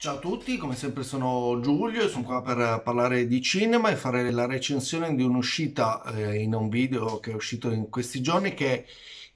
Ciao a tutti, come sempre sono Giulio e sono qua per parlare di cinema e fare la recensione di un'uscita eh, in un video che è uscito in questi giorni che è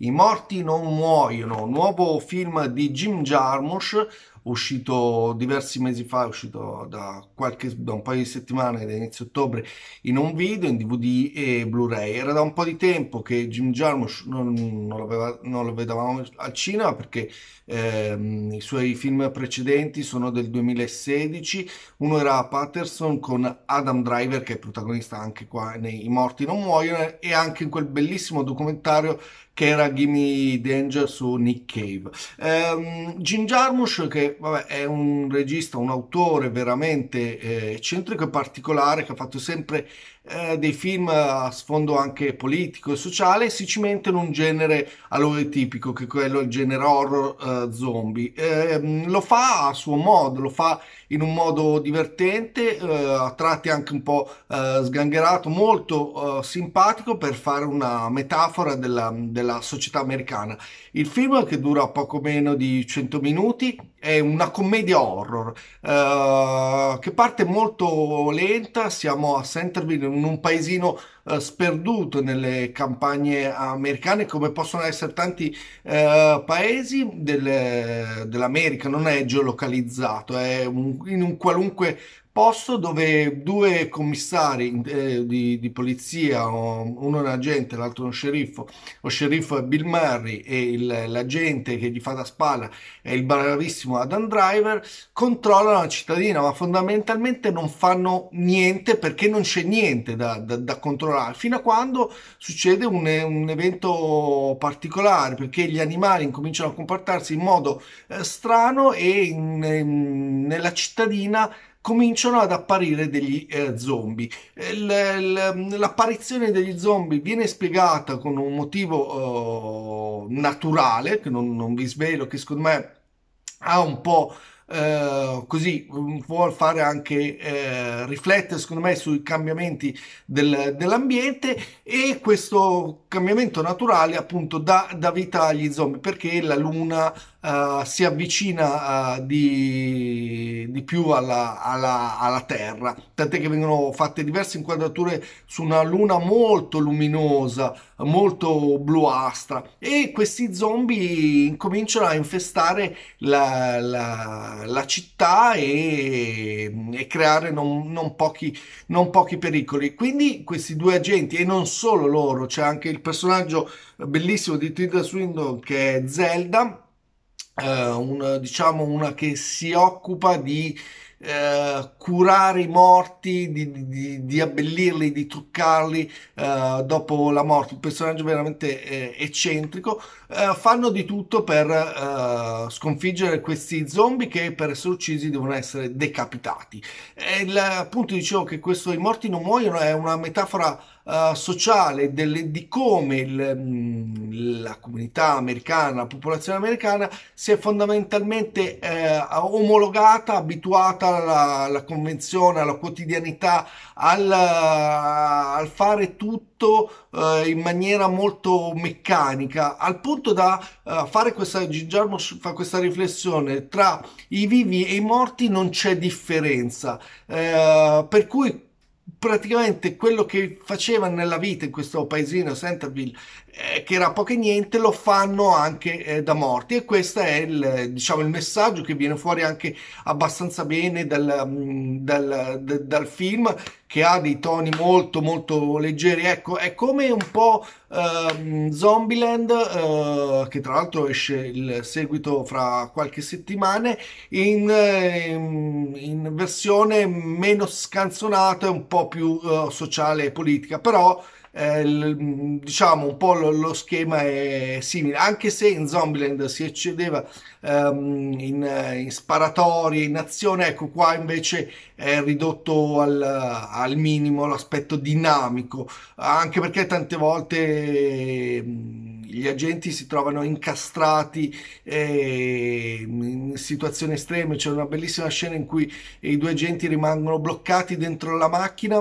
I morti non muoiono, nuovo film di Jim Jarmusch uscito diversi mesi fa, è uscito da, qualche, da un paio di settimane, da inizio ottobre, in un video, in DVD e Blu-ray. Era da un po' di tempo che Jim Jarmusch non, non, non, lo vedevamo al cinema perché ehm, i suoi film precedenti sono del 2016. Uno era Patterson con Adam Driver, che è protagonista anche qua nei I Morti Non Muoiono, e anche in quel bellissimo documentario che era Gimme Danger su Nick Cave. Ehm, Jim Jarmusch che vabbè, è un regista, un autore veramente eh, eccentrico e particolare che ha fatto sempre eh, dei film a sfondo anche politico e sociale si cimenta in un genere a lui tipico che è quello il genere horror eh, zombie. Ehm, lo fa a suo modo, lo fa in un modo divertente, eh, a tratti anche un po' eh, sgangherato, molto eh, simpatico per fare una metafora della, della, società americana. Il film che dura poco meno di 100 minuti è una commedia horror eh, che parte molto lenta, siamo a Centerville in un paesino eh, sperduto nelle campagne americane come possono essere tanti eh, paesi del, dell'America, non è geolocalizzato, è un, in un qualunque posto dove due commissari eh, di, di, polizia, uno è un agente, l'altro è uno sceriffo, lo sceriffo è Bill Murray e il, l'agente che gli fa da spalla è il bravissimo Adam Driver, controllano la cittadina, ma fondamentalmente non fanno niente perché non c'è niente da, da, da controllare, fino a quando succede un, un, evento particolare, perché gli animali incominciano a comportarsi in modo eh, strano e in, in, nella cittadina cominciano ad apparire degli eh, zombie. Eh, mm, l'apparizione degli zombie viene spiegata con un motivo eh, naturale, che non, non, vi svelo, che secondo me ha un po'. Eh, così vuol mm, fare anche eh, riflettere secondo me sui cambiamenti del, dell'ambiente e questo cambiamento naturale appunto dà, vita agli zombie perché la luna eh, si avvicina uh, di, di, più alla, alla, alla Terra, tant'è che vengono fatte diverse inquadrature su una luna molto luminosa, molto bluastra e questi zombie incominciano a infestare la, la, la città e, e creare non, non, pochi, non pochi pericoli. Quindi questi due agenti e non solo loro, c'è anche il personaggio bellissimo di Tilda Swindon che è Zelda eh, un, diciamo una che si occupa di eh, curare i morti, di, di, di abbellirli, di truccarli eh, dopo la morte. Un personaggio veramente eh, eccentrico. Eh, fanno di tutto per eh, sconfiggere questi zombie che per essere uccisi devono essere decapitati. E il, appunto dicevo che questo I morti non muoiono è una metafora eh, sociale delle, di come il, mm, la comunità americana, la popolazione americana si è fondamentalmente eh, omologata, abituata alla, alla, convenzione, alla quotidianità, al, al fare tutto eh, in maniera molto meccanica, al punto da eh, fare questa, Giorgio fa questa riflessione, tra i vivi e i morti non c'è differenza, eh, per cui praticamente quello che faceva nella vita in questo paesino Centerville eh, che era poco e niente, lo fanno anche eh, da morti. E questo è il, diciamo, il, messaggio che viene fuori anche abbastanza bene dal, mm, dal, d- dal film che ha dei toni molto molto leggeri ecco è come un po' ehm, Zombieland eh, che tra l'altro esce il seguito fra qualche settimana in, in, ehm, in versione meno scanzonata e un po' più eh, sociale e politica però eh, diciamo un po' lo, lo, schema è simile, anche se in Zombieland si eccedeva ehm, in, in, sparatorie, in azione, ecco qua invece è ridotto al, al minimo l'aspetto dinamico, anche perché tante volte... Ehm, gli agenti si trovano incastrati eh, in situazioni estreme. C'è una bellissima scena in cui i due agenti rimangono bloccati dentro la macchina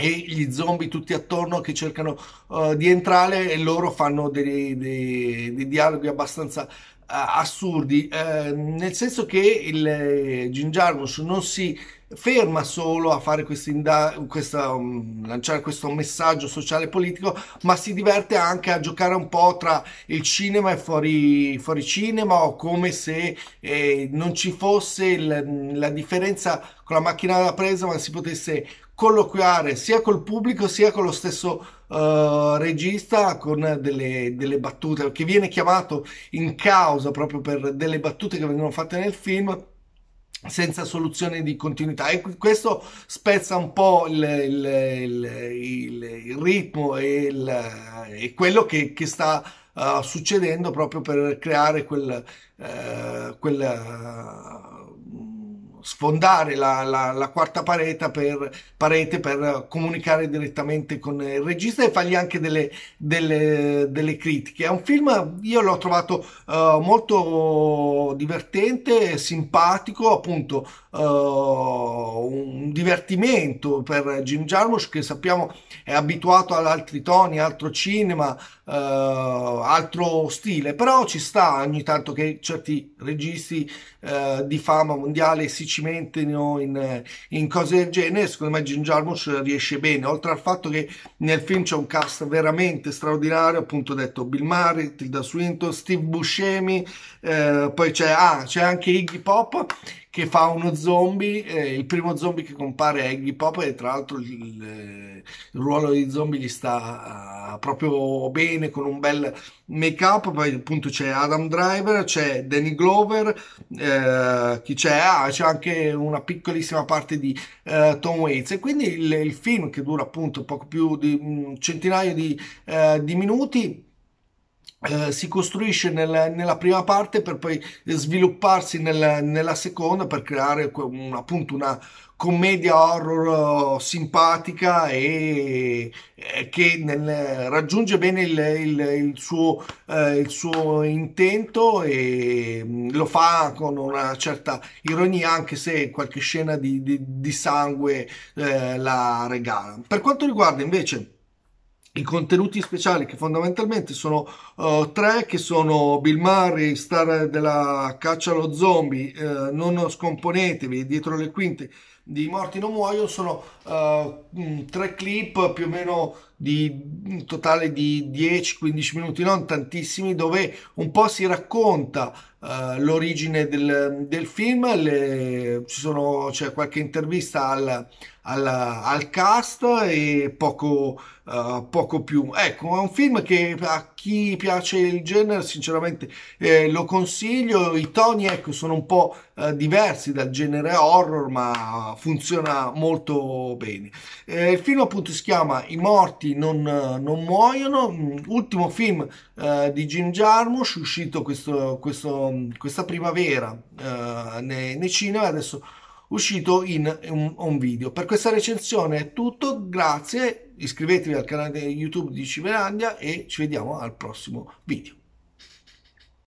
e gli zombie tutti attorno che cercano uh, di entrare e loro fanno dei, dei, dei dialoghi abbastanza uh, assurdi, uh, nel senso che il Jim Jarmusch non si ferma solo a fare inda- questa, um, lanciare questo messaggio sociale e politico, ma si diverte anche a giocare un po' tra il cinema e fuori, fuori cinema o come se eh, non ci fosse il, la differenza con la macchina da presa, ma si potesse colloquiare sia col pubblico sia con lo stesso uh, regista con delle, delle, battute che viene chiamato in causa proprio per delle battute che vengono fatte nel film senza soluzione di continuità e questo spezza un po' il, il, il, il ritmo e, e quello che, che sta uh, succedendo proprio per creare quel, uh, quel uh, sfondare la, la, la quarta parete per, parete per, comunicare direttamente con il regista e fargli anche delle, delle, delle critiche. È un film, io l'ho trovato uh, molto divertente, simpatico, appunto uh, un divertimento per Jim Jarmusch che sappiamo è abituato ad altri toni, altro cinema, uh, altro stile, però ci sta ogni tanto che certi registi di fama mondiale si cimentino in, in cose del genere, secondo me Jim Jarmusch riesce bene, oltre al fatto che nel film c'è un cast veramente straordinario, appunto detto Bill Murray, Tilda Swinton, Steve Buscemi, eh, poi c'è, ah, c'è anche Iggy Pop che fa uno zombie, eh, il primo zombie che compare è Iggy Pop e tra l'altro il, il ruolo di zombie gli sta proprio bene con un bel make up poi appunto c'è Adam Driver c'è Danny Glover eh, chi c'è? Ah, c'è anche una piccolissima parte di eh, Tom Waits e quindi il, il, film che dura appunto poco più di un centinaio di, eh, di minuti eh, si costruisce nel, nella prima parte per poi svilupparsi nel, nella seconda per creare appunto una, commedia horror oh, simpatica e, eh, che nel, raggiunge bene il, il, il, suo, eh, il, suo, intento e mm, lo fa con una certa ironia anche se qualche scena di, di, di sangue eh, la regala. Per quanto riguarda invece i contenuti speciali che fondamentalmente sono uh, tre che sono Bill Murray, star della caccia allo zombie, uh, non scomponetevi, dietro le quinte di Morti non muoio sono uh, tre clip più o meno di un mm, totale di 10-15 minuti, non tantissimi, dove un po' si racconta uh, l'origine del, del film, le, ci sono, c'è qualche intervista al, al, al cast e poco, uh, poco, più. Ecco, è un film che a chi piace il genere sinceramente eh, lo consiglio, i toni ecco, sono un po' diversi dal genere horror, ma funziona molto bene. Eh, il film appunto si chiama I morti non, non muoiono, mm, ultimo film uh, di Jim Jarmusch uscito questo, questo, mm, questa primavera uh, eh, nei, nei cinema, adesso uscito in un, un, video. Per questa recensione è tutto, grazie, iscrivetevi al canale YouTube di Civerandia e ci vediamo al prossimo video.